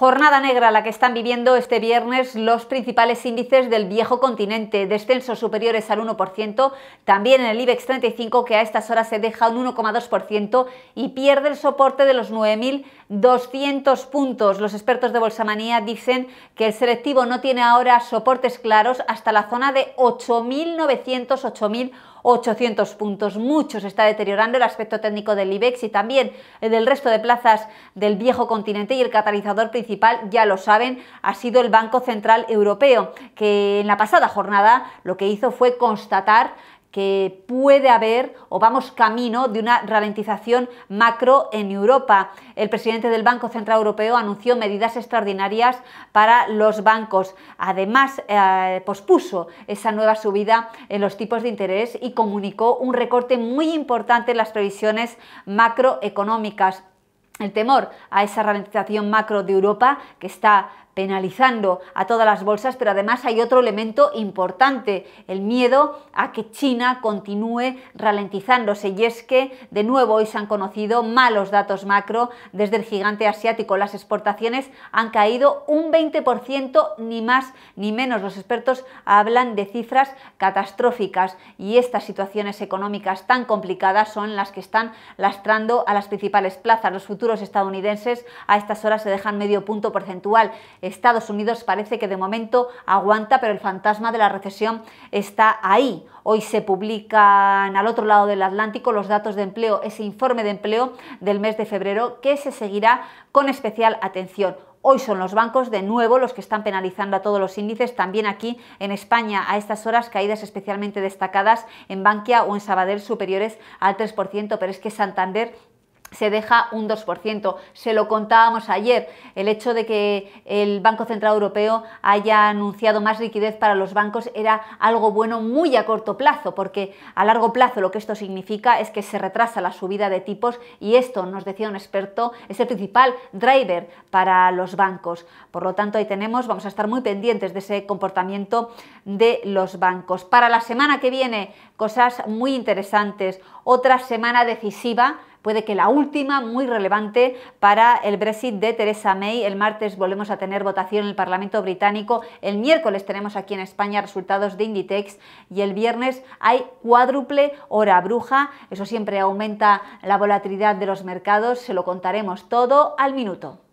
Jornada negra la que están viviendo este viernes los principales índices del viejo continente, descensos superiores al 1%, también en el IBEX 35 que a estas horas se deja un 1,2% y pierde el soporte de los 9.200 puntos. Los expertos de Bolsamanía dicen que el selectivo no tiene ahora soportes claros hasta la zona de 8.900, 8.000 800 puntos. Mucho se está deteriorando el aspecto técnico del IBEX y también eh, del resto de plazas del viejo continente y el catalizador principal, ya lo saben, ha sido el Banco Central Europeo, que en la pasada jornada lo que hizo fue constatar que puede haber o vamos camino de una ralentización macro en Europa. El presidente del Banco Central Europeo anunció medidas extraordinarias para los bancos. Además, eh, pospuso esa nueva subida en los tipos de interés y comunicó un recorte muy importante en las previsiones macroeconómicas. El temor a esa ralentización macro de Europa que está penalizando a todas las bolsas, pero además hay otro elemento importante, el miedo a que China continúe ralentizándose. Y es que, de nuevo, hoy se han conocido malos datos macro desde el gigante asiático. Las exportaciones han caído un 20%, ni más ni menos. Los expertos hablan de cifras catastróficas y estas situaciones económicas tan complicadas son las que están lastrando a las principales plazas. Los futuros estadounidenses a estas horas se dejan medio punto porcentual. Estados Unidos parece que de momento aguanta, pero el fantasma de la recesión está ahí. Hoy se publican al otro lado del Atlántico los datos de empleo, ese informe de empleo del mes de febrero que se seguirá con especial atención. Hoy son los bancos de nuevo los que están penalizando a todos los índices, también aquí en España a estas horas caídas especialmente destacadas en Bankia o en Sabadell superiores al 3%, pero es que Santander se deja un 2%. Se lo contábamos ayer, el hecho de que el Banco Central Europeo haya anunciado más liquidez para los bancos era algo bueno muy a corto plazo, porque a largo plazo lo que esto significa es que se retrasa la subida de tipos y esto, nos decía un experto, es el principal driver para los bancos. Por lo tanto, ahí tenemos, vamos a estar muy pendientes de ese comportamiento de los bancos. Para la semana que viene, cosas muy interesantes, otra semana decisiva, puede que la última, muy relevante para el Brexit de Theresa May. El martes volvemos a tener votación en el Parlamento británico, el miércoles tenemos aquí en España resultados de Inditex y el viernes hay cuádruple hora bruja. Eso siempre aumenta la volatilidad de los mercados, se lo contaremos todo al minuto.